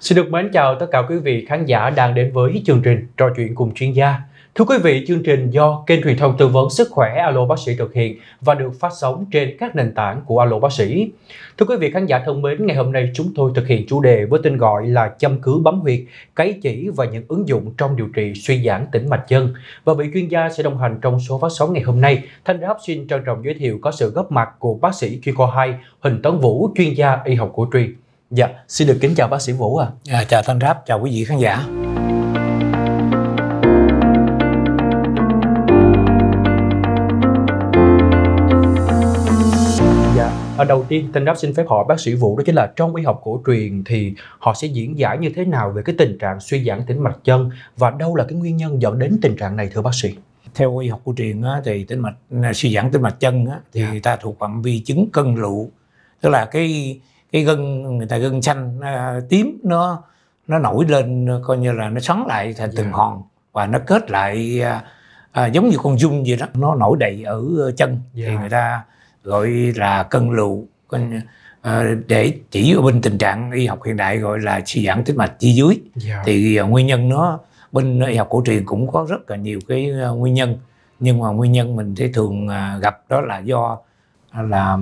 Xin được mến chào tất cả quý vị khán giả đang đến với chương trình Trò chuyện cùng chuyên gia. Thưa quý vị, chương trình do kênh truyền thông tư vấn sức khỏe Alo Bác sĩ thực hiện và được phát sóng trên các nền tảng của Alo Bác sĩ. Thưa quý vị khán giả thân mến, ngày hôm nay chúng tôi thực hiện chủ đề với tên gọi là châm cứu bấm huyệt, cấy chỉ và những ứng dụng trong điều trị suy giãn tĩnh mạch chân. Và vị chuyên gia sẽ đồng hành trong số phát sóng ngày hôm nay. Thanh Đáp xin trân trọng giới thiệu có sự góp mặt của bác sĩ chuyên khoa 2 Huỳnh Tấn Vũ, chuyên gia y học cổ truyền. Dạ, xin được kính chào bác sĩ Vũ ạ. À. À, chào Thanh Ráp, chào quý vị khán giả. Dạ, ở à, đầu tiên Thanh Ráp xin phép hỏi bác sĩ Vũ đó chính là trong y học cổ truyền thì họ sẽ diễn giải như thế nào về cái tình trạng suy giãn tĩnh mạch chân và đâu là cái nguyên nhân dẫn đến tình trạng này thưa bác sĩ? Theo y học cổ truyền á, thì tĩnh mạch à, suy giãn tĩnh mạch chân á, thì dạ. ta thuộc phạm vi chứng cân lụ tức là cái cái gân người ta gân xanh uh, tím nó nó nổi lên coi như là nó xoắn lại thành từng yeah. Dạ. hòn và nó kết lại à, à, giống như con dung vậy đó nó nổi đầy ở ờ, chân yeah. thì dạ. người ta gọi là cân lụ à, ờ, để chỉ ở bên tình trạng y học hiện đại gọi là suy giãn tĩnh mạch chi dưới yeah. Dạ. thì à, nguyên nhân nó bên y học cổ truyền cũng có rất là nhiều cái à, nguyên nhân nhưng mà nguyên nhân mình thấy thường gặp đó là do là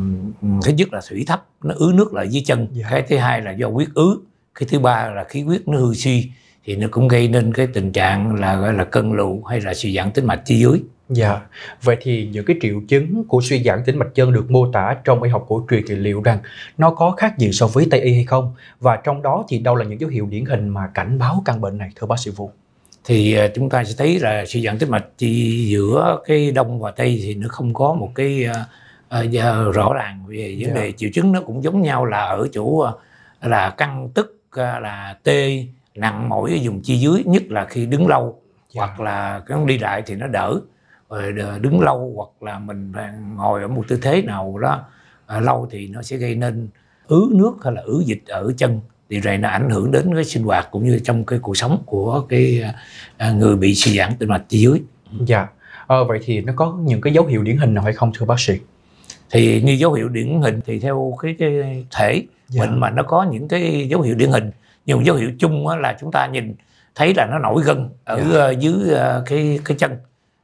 ừ, thứ nhất là thủy thấp nó ứ nước lại dưới chân dạ. cái thứ hai là do huyết ứ cái thứ ba là khí huyết nó hư suy thì nó cũng gây nên cái tình trạng là gọi là cân lụ hay là suy giãn tĩnh mạch chi dưới Dạ, vậy thì những cái triệu chứng của suy giãn tĩnh mạch chân được mô tả trong y học cổ truyền thì liệu rằng nó có khác gì so với Tây y hay không? Và trong đó thì đâu là những dấu hiệu điển hình mà cảnh báo căn bệnh này thưa bác sĩ Vũ? Thì à, chúng ta sẽ thấy là suy giãn tĩnh mạch chi giữa cái đông và tây thì nó không có một cái à, Ờ, giờ rõ ràng về vấn dạ. đề triệu chứng nó cũng giống nhau là ở chỗ ờ, là căng tức ờ, là tê nặng mỏi ở vùng chi dưới nhất là khi đứng lâu yeah. Dạ. hoặc là cái đi lại thì nó đỡ rồi đứng lâu hoặc là mình ngồi ở một tư thế nào đó lâu thì nó sẽ gây nên ứ nước hay là ứ dịch ở chân thì này nó ảnh hưởng đến cái sinh hoạt cũng như trong cái cuộc sống của cái người bị suy giãn tĩnh mạch chi dưới dạ à, vậy thì nó có những cái dấu hiệu điển hình nào hay không thưa bác sĩ thì như dấu hiệu điển hình thì theo cái, cái thể dạ. bệnh mà nó có những cái dấu hiệu điển hình nhưng dấu hiệu chung là chúng ta nhìn thấy là nó nổi gân ở dạ. Ờ, dưới ờ, cái cái chân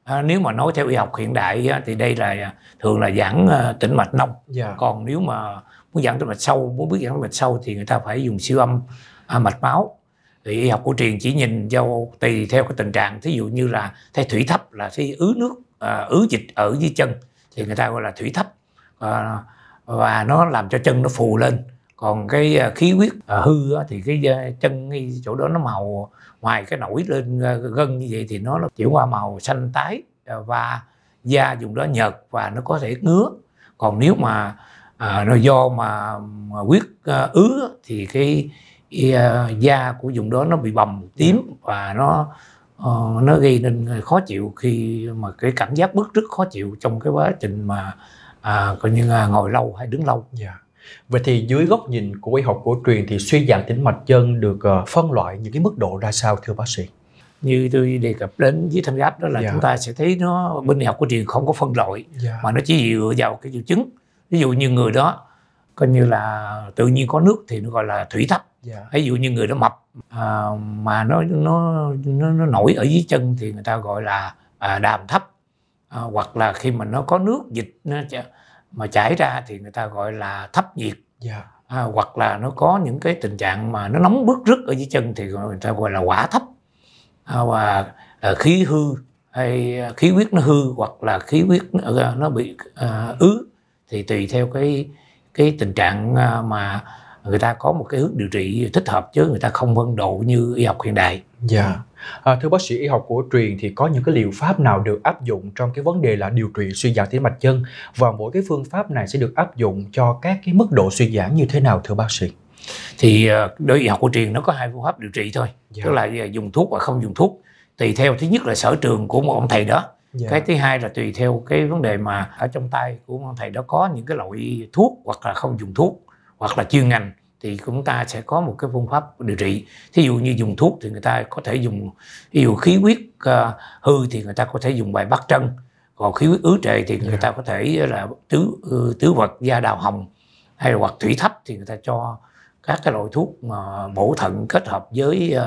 à, nếu mà nói theo y học hiện đại thì đây là à, thường là giãn ờ, tĩnh mạch nông dạ. còn nếu mà muốn giãn tĩnh mạch sâu muốn biết giãn tĩnh mạch sâu thì người ta phải dùng siêu âm à, mạch máu thì y học cổ truyền chỉ nhìn vào tùy theo cái tình trạng thí dụ như là thấy thủy thấp là thấy ứ nước ứ dịch ở dưới chân thì người ta gọi là thủy thấp Ờ, và nó làm cho chân nó phù lên còn cái ờ, khí huyết ờ, hư thì cái chân cái chỗ đó nó màu ngoài cái nổi lên gân như vậy thì nó chuyển qua màu xanh tái và da dùng đó nhợt và nó có thể ngứa còn nếu mà à, nó do mà, mà huyết à, ứ thì cái à, da của dùng đó nó bị bầm tím và nó uh, nó gây nên khó chịu khi mà cái cảm giác bức rất khó chịu trong cái quá trình mà à, coi như là ngồi lâu hay đứng lâu yeah. Dạ. Vậy thì dưới góc nhìn của y học cổ truyền thì suy giảm tĩnh mạch chân được ờ, phân loại những cái mức độ ra sao thưa bác sĩ? Như tôi đề cập đến với tham giáp đó là dạ. chúng ta sẽ thấy nó bên y học cổ truyền không có phân loại dạ. mà nó chỉ dựa vào cái triệu chứng. Ví dụ như người đó coi như là tự nhiên có nước thì nó gọi là thủy thấp. Dạ. Ví dụ như người đó mập à, mà nó nó nó nó nổi ở dưới chân thì người ta gọi là à, đàm thấp à, hoặc là khi mà nó có nước dịch nó mà chảy ra thì người ta gọi là thấp nhiệt yeah. Dạ. à, hoặc là nó có những cái tình trạng mà nó nóng bức rứt ở dưới chân thì người ta gọi là quả thấp à, và à, khí hư hay à, khí huyết nó hư hoặc là khí huyết nó bị à, ứ thì tùy theo cái cái tình trạng à, mà người ta có một cái hướng điều trị thích hợp chứ người ta không phân độ như y học hiện đại. Dạ. À, thưa bác sĩ y học cổ truyền thì có những cái liệu pháp nào được áp dụng trong cái vấn đề là điều trị suy giảm tĩnh mạch chân và mỗi cái phương pháp này sẽ được áp dụng cho các cái mức độ suy giảm như thế nào thưa bác sĩ? Thì ờ, đối y học cổ truyền nó có hai phương pháp điều trị thôi, dạ. tức là ờ, dùng thuốc và không dùng thuốc. Tùy theo thứ nhất là sở trường của một ông thầy đó. Dạ. Cái thứ hai là tùy theo cái vấn đề mà ở trong tay của ông thầy đó có những cái loại thuốc hoặc là không dùng thuốc hoặc là chuyên ngành thì chúng ta sẽ có một cái phương pháp điều trị thí dụ như dùng thuốc thì người ta có thể dùng ví dụ khí huyết uh, hư thì người ta có thể dùng bài bắc trân còn khí huyết ứ trệ thì người yeah. Dạ. ta có thể ờ, là tứ tứ vật da đào hồng hay là hoặc thủy thấp thì người ta cho các cái loại thuốc mà bổ thận kết hợp với uh,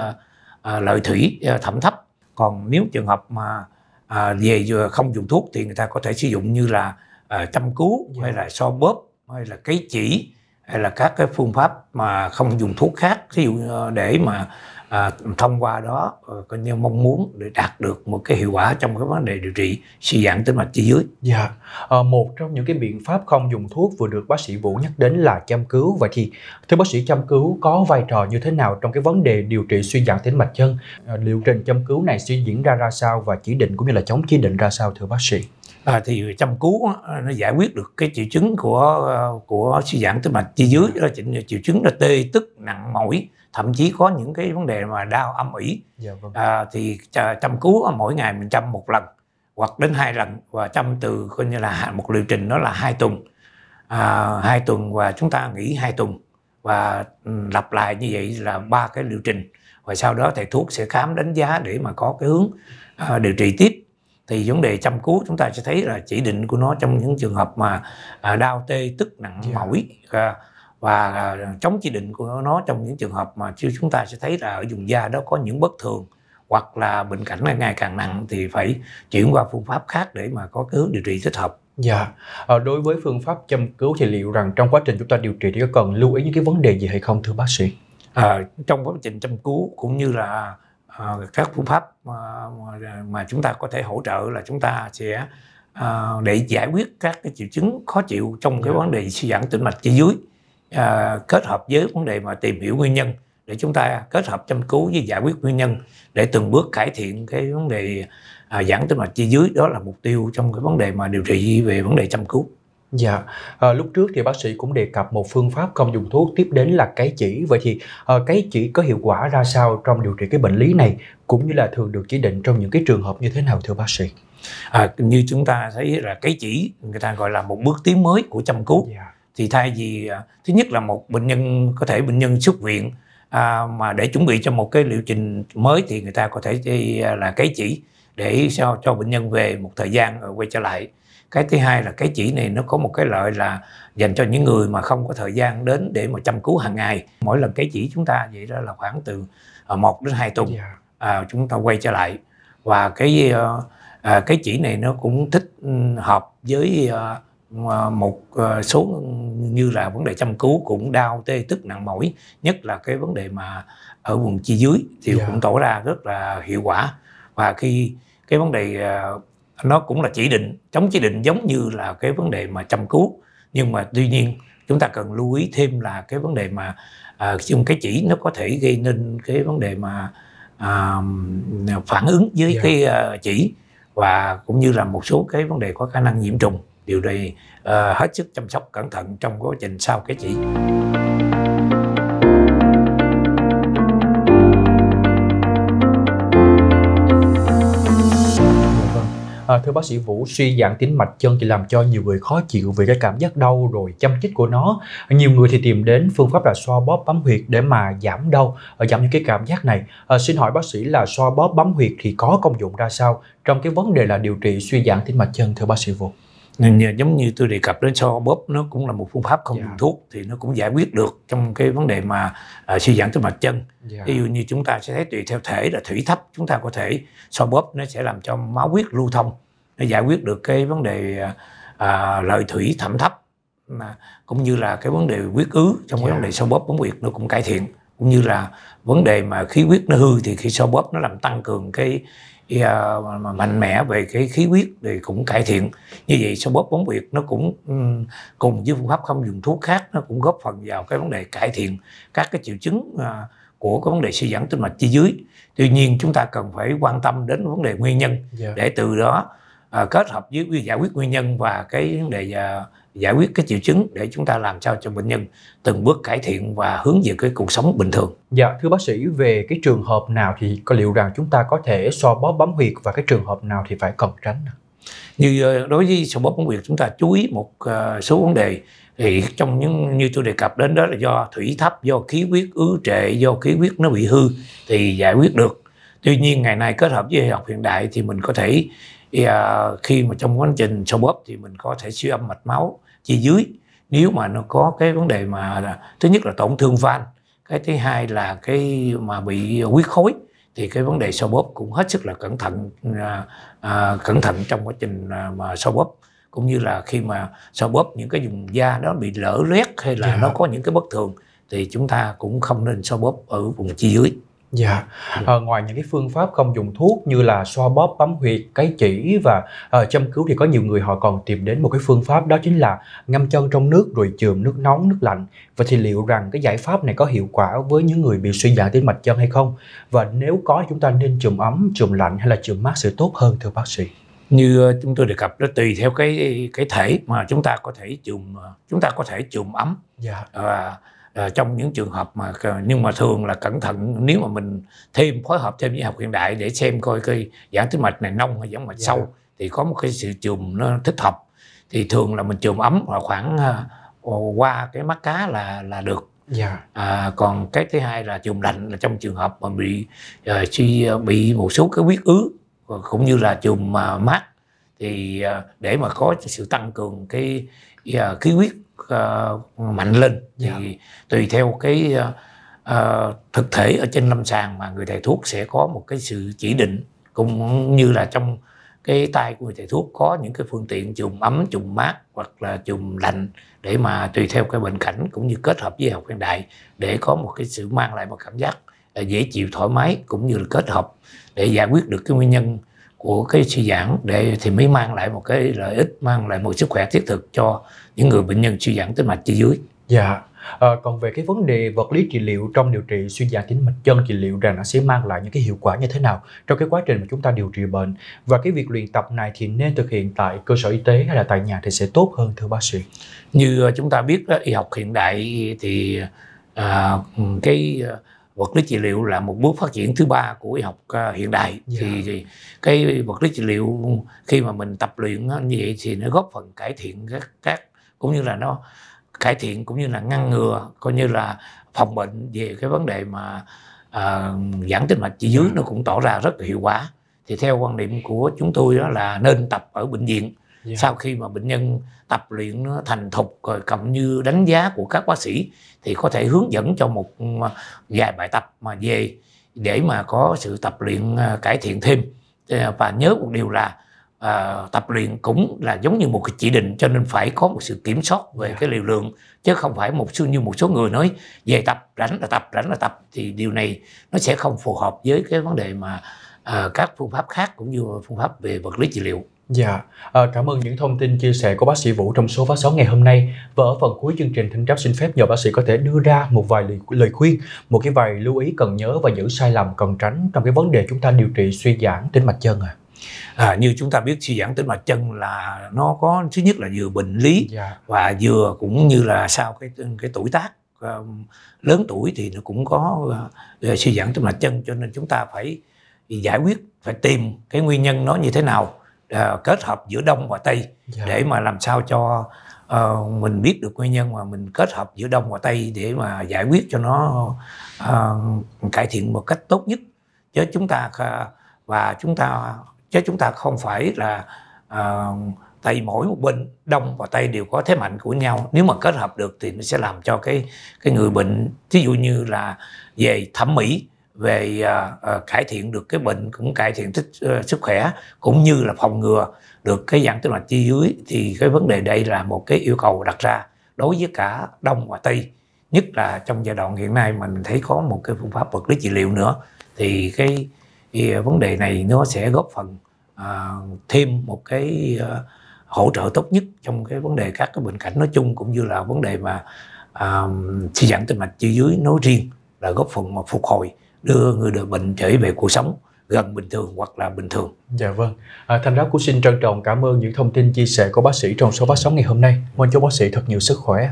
uh, lợi thủy uh, thẩm thấp còn nếu trường hợp mà uh, về không dùng thuốc thì người ta có thể sử dụng như là uh, châm cứu yeah. Dạ. hay là so bóp hay là cấy chỉ hay là các cái phương pháp mà không dùng thuốc khác ví dụ ờ, để mà à, thông qua đó ờ, coi như mong muốn để đạt được một cái hiệu quả trong cái vấn đề điều trị suy giãn tĩnh mạch chi dưới. Dạ, à, một trong những cái biện pháp không dùng thuốc vừa được bác sĩ Vũ nhắc đến là châm cứu. Vậy thì thưa bác sĩ châm cứu có vai trò như thế nào trong cái vấn đề điều trị suy giãn tĩnh mạch chân? À, liệu trình châm cứu này suy diễn ra ra sao và chỉ định cũng như là chống chỉ định ra sao thưa bác sĩ? à, thì chăm cứu nó giải quyết được cái triệu chứng của ờ, của suy giãn tĩnh mạch chi dưới đó triệu, triệu chứng là tê tức nặng mỏi thậm chí có những cái vấn đề mà đau âm ỉ dạ, vâng. à, thì chăm cứu mỗi ngày mình chăm một lần hoặc đến hai lần và chăm từ coi như là một liệu trình đó là hai tuần à, hai tuần và chúng ta nghỉ hai tuần và lặp lại như vậy là ba cái liệu trình và sau đó thầy thuốc sẽ khám đánh giá để mà có cái hướng à, điều trị tiếp thì vấn đề chăm cứu chúng ta sẽ thấy là chỉ định của nó trong những trường hợp mà à, đau tê tức nặng yeah. Dạ. mỏi à, và à, chống chỉ định của nó trong những trường hợp mà chúng ta sẽ thấy là ở vùng da đó có những bất thường hoặc là bệnh cảnh ngày càng nặng thì phải chuyển qua phương pháp khác để mà có cái điều trị thích hợp. Dạ, à, đối với phương pháp châm cứu thì liệu rằng trong quá trình chúng ta điều trị thì có cần lưu ý những cái vấn đề gì hay không thưa bác sĩ? À, trong quá trình châm cứu cũng như là Ờ, các phương pháp ờ, mà chúng ta có thể hỗ trợ là chúng ta sẽ ờ, để giải quyết các cái triệu chứng khó chịu trong cái dạ. vấn đề suy giãn tĩnh mạch chi dưới kết hợp với vấn đề mà tìm hiểu nguyên nhân để chúng ta kết hợp chăm cứu với giải quyết nguyên nhân để từng bước cải thiện cái vấn đề à, giãn tĩnh mạch chi dưới đó là mục tiêu trong cái vấn đề mà điều trị về vấn đề chăm cứu Dạ, à, lúc trước thì bác sĩ cũng đề cập một phương pháp không dùng thuốc tiếp đến là cái chỉ. Vậy thì à, cái chỉ có hiệu quả ra sao trong điều trị cái bệnh lý này cũng như là thường được chỉ định trong những cái trường hợp như thế nào thưa bác sĩ? À, như chúng ta thấy là cái chỉ người ta gọi là một bước tiến mới của chăm cứu. Dạ. Thì thay vì à, thứ nhất là một bệnh nhân có thể bệnh nhân xuất viện à, mà để chuẩn bị cho một cái liệu trình mới thì người ta có thể đi à, là cái chỉ để sao cho bệnh nhân về một thời gian rồi quay trở lại cái thứ hai là cái chỉ này nó có một cái lợi là dành cho những người mà không có thời gian đến để mà chăm cứu hàng ngày mỗi lần cái chỉ chúng ta vậy đó là khoảng từ à, một đến hai tuần dạ. à, chúng ta quay trở lại và cái ờ, à, cái chỉ này nó cũng thích ừ, hợp với à, một số như là vấn đề chăm cứu cũng đau tê tức nặng mỏi nhất là cái vấn đề mà ở vùng chi dưới thì yeah. Dạ. cũng tỏ ra rất là hiệu quả và khi cái vấn đề nó cũng là chỉ định chống chỉ định giống như là cái vấn đề mà chăm cứu nhưng mà tuy nhiên chúng ta cần lưu ý thêm là cái vấn đề mà à, dùng cái chỉ nó có thể gây nên cái vấn đề mà à, phản ứng với yeah. Dạ. cái à, chỉ và cũng như là một số cái vấn đề có khả năng nhiễm trùng điều này à, hết sức chăm sóc cẩn thận trong quá trình sau cái chỉ À, thưa bác sĩ Vũ, suy giãn tĩnh mạch chân thì làm cho nhiều người khó chịu vì cái cảm giác đau rồi châm chích của nó. Nhiều người thì tìm đến phương pháp là xoa bóp bấm huyệt để mà giảm đau, à, giảm những cái cảm giác này. À, xin hỏi bác sĩ là xoa bóp bấm huyệt thì có công dụng ra sao trong cái vấn đề là điều trị suy giãn tĩnh mạch chân thưa bác sĩ Vũ? giống như tôi đề cập đến xoa bóp nó cũng là một phương pháp không dùng dạ. yeah. thuốc thì nó cũng giải quyết được trong cái vấn đề mà uh, suy giãn tĩnh mạch chân yeah. Dạ. ví dụ như chúng ta sẽ thấy tùy theo thể là thủy thấp chúng ta có thể xoa bóp nó sẽ làm cho máu huyết lưu thông nó giải quyết được cái vấn đề à, lợi thủy thẩm thấp mà cũng như là cái vấn đề huyết ứ trong yeah. cái vấn đề sau dạ. bóp bóng huyệt nó cũng cải thiện cũng như là vấn đề mà khí huyết nó hư thì khi sau bóp nó làm tăng cường cái uh, mạnh mẽ về cái khí huyết thì cũng cải thiện như vậy sau bóp bóng việt nó cũng cùng với phương pháp không dùng thuốc khác nó cũng góp phần vào cái vấn đề cải thiện các cái triệu chứng à, của cái vấn đề suy giãn tinh mạch chi dưới tuy nhiên chúng ta cần phải quan tâm đến vấn đề nguyên nhân yeah. Dạ. để từ đó à, kết hợp với giải quyết nguyên nhân và cái vấn đề à, giải quyết cái triệu chứng để chúng ta làm sao cho bệnh nhân từng bước cải thiện và hướng về cái cuộc sống bình thường. Dạ, thưa bác sĩ về cái trường hợp nào thì có liệu rằng chúng ta có thể so bóp bấm huyệt và cái trường hợp nào thì phải cần tránh? Như ờ, đối với so bóp bấm huyệt chúng ta chú ý một số vấn đề thì trong những như tôi đề cập đến đó là do thủy thấp, do khí huyết ứ trệ, do khí huyết nó bị hư thì giải quyết được. Tuy nhiên ngày nay kết hợp với y học hiện đại thì mình có thể thì à, khi mà trong quá trình sâu bóp thì mình có thể siêu âm mạch máu chi dưới nếu mà nó có cái vấn đề mà à, thứ nhất là tổn thương van cái thứ hai là cái mà bị huyết khối thì cái vấn đề sâu bóp cũng hết sức là cẩn thận à, à, cẩn thận trong quá trình à, mà sâu bóp cũng như là khi mà sâu bóp những cái vùng da đó bị lở loét hay là yeah. Dạ. nó có những cái bất thường thì chúng ta cũng không nên sâu bóp ở vùng chi dưới Dạ, à, ngoài những cái phương pháp không dùng thuốc như là xoa bóp, bấm huyệt, cái chỉ và à, châm cứu thì có nhiều người họ còn tìm đến một cái phương pháp đó chính là ngâm chân trong nước rồi chườm nước nóng, nước lạnh. và thì liệu rằng cái giải pháp này có hiệu quả với những người bị suy giãn tim mạch chân hay không? Và nếu có chúng ta nên chườm ấm, chườm lạnh hay là chườm mát sẽ tốt hơn thưa bác sĩ? Như ờ, chúng tôi đề cập nó tùy theo cái cái thể mà chúng ta có thể chườm chúng ta có thể chườm ấm. Dạ. À, à, trong những trường hợp mà nhưng mà thường là cẩn thận nếu mà mình thêm phối hợp thêm với học hiện đại để xem coi cái giãn tĩnh mạch này nông hay giãn mạch yeah. Dạ. sâu thì có một cái sự chườm nó thích hợp thì thường là mình chườm ấm là khoảng uh, qua cái mắt cá là là được Yeah. Dạ. À, còn cái thứ hai là chườm lạnh là trong trường hợp mà bị uh, suy bị một số cái huyết ứ cũng như là chườm uh, mát thì uh, để mà có sự tăng cường cái uh, khí huyết uh, mạnh lên thì yeah. Dạ. tùy theo cái uh, thực thể ở trên lâm sàng mà người thầy thuốc sẽ có một cái sự chỉ định cũng như là trong cái tay của người thầy thuốc có những cái phương tiện chùm ấm chùm mát hoặc là chùm lạnh để mà tùy theo cái bệnh cảnh cũng như kết hợp với học hiện đại để có một cái sự mang lại một cảm giác dễ chịu thoải mái cũng như là kết hợp để giải quyết được cái nguyên nhân của cái suy giãn để thì mới mang lại một cái lợi ích mang lại một sức khỏe thiết thực cho những người bệnh nhân suy giãn tĩnh mạch chi dưới dạ à, còn về cái vấn đề vật lý trị liệu trong điều trị suy giãn tĩnh mạch chân trị liệu rằng nó sẽ mang lại những cái hiệu quả như thế nào trong cái quá trình mà chúng ta điều trị bệnh và cái việc luyện tập này thì nên thực hiện tại cơ sở y tế hay là tại nhà thì sẽ tốt hơn thưa bác sĩ như ờ, chúng ta biết đó, y học hiện đại thì à, cái vật lý trị liệu là một bước phát triển thứ ba của y học hiện đại yeah. Dạ. thì, thì cái vật lý trị liệu khi mà mình tập luyện như vậy thì nó góp phần cải thiện các các cũng như là nó cải thiện cũng như là ngăn ngừa coi như là phòng bệnh về cái vấn đề mà à, giãn tĩnh mạch chỉ dưới ừ. nó cũng tỏ ra rất là hiệu quả thì theo quan điểm của chúng tôi đó là nên tập ở bệnh viện yeah. Dạ. sau khi mà bệnh nhân tập luyện nó thành thục rồi cộng như đánh giá của các bác sĩ thì có thể hướng dẫn cho một ờ, vài bài tập mà về để mà có sự tập luyện ờ, cải thiện thêm và nhớ một điều là uh, tập luyện cũng là giống như một cái chỉ định cho nên phải có một sự kiểm soát về dạ. cái liều lượng chứ không phải một số như một số người nói về tập rảnh là tập rảnh là tập thì điều này nó sẽ không phù hợp với cái vấn đề mà uh, các phương pháp khác cũng như phương pháp về vật lý trị liệu. Dạ, à, cảm ơn những thông tin chia sẻ của bác sĩ Vũ trong số phát sóng ngày hôm nay. Và ở phần cuối chương trình, Thanh Tráp xin phép nhờ bác sĩ có thể đưa ra một vài lời, lời khuyên, một cái vài lưu ý cần nhớ và những sai lầm cần tránh trong cái vấn đề chúng ta điều trị suy giãn tính mạch chân ạ. À à, như chúng ta biết suy giãn tĩnh mạch chân là nó có thứ nhất là vừa bệnh lý yeah. Dạ. và vừa cũng như là sau cái cái tuổi tác um, lớn tuổi thì nó cũng có uh, suy giãn tĩnh mạch chân cho nên chúng ta phải giải quyết phải tìm cái nguyên nhân nó như thế nào uh, kết hợp giữa đông và tây yeah. Dạ. để mà làm sao cho uh, mình biết được nguyên nhân mà mình kết hợp giữa đông và tây để mà giải quyết cho nó uh, cải thiện một cách tốt nhất chứ chúng ta uh, và chúng ta chứ chúng ta không phải là uh, ờ, tại mỗi một bên đông và tây đều có thế mạnh của nhau nếu mà kết hợp được thì nó sẽ làm cho cái cái người bệnh thí dụ như là về thẩm mỹ về uh, uh, cải thiện được cái bệnh cũng cải thiện thích, uh, sức khỏe cũng như là phòng ngừa được cái dạng tĩnh là chi dưới thì cái vấn đề đây là một cái yêu cầu đặt ra đối với cả đông và tây nhất là trong giai đoạn hiện nay mình thấy có một cái phương pháp vật lý trị liệu nữa thì cái, cái vấn đề này nó sẽ góp phần À, thêm một cái à, hỗ trợ tốt nhất trong cái vấn đề các cái bệnh cảnh nói chung cũng như là vấn đề mà à, suy giảm tim mạch chi dưới nói riêng là góp phần mà phục hồi đưa người được bệnh trở về cuộc sống gần bình thường hoặc là bình thường. Dạ vâng. À, thành ra cũng xin trân trọng cảm ơn những thông tin chia sẻ của bác sĩ trong số phát sóng ngày hôm nay. Mong cho bác sĩ thật nhiều sức khỏe.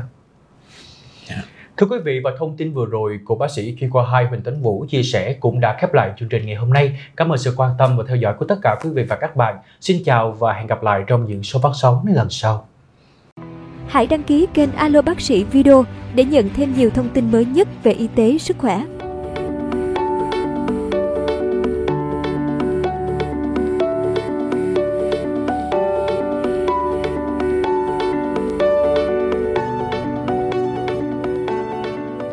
Thưa quý vị và thông tin vừa rồi của bác sĩ chuyên khoa 2 Huỳnh Tấn Vũ chia sẻ cũng đã khép lại chương trình ngày hôm nay. Cảm ơn sự quan tâm và theo dõi của tất cả quý vị và các bạn. Xin chào và hẹn gặp lại trong những số phát sóng lần sau. Hãy đăng ký kênh Alo Bác sĩ Video để nhận thêm nhiều thông tin mới nhất về y tế, sức khỏe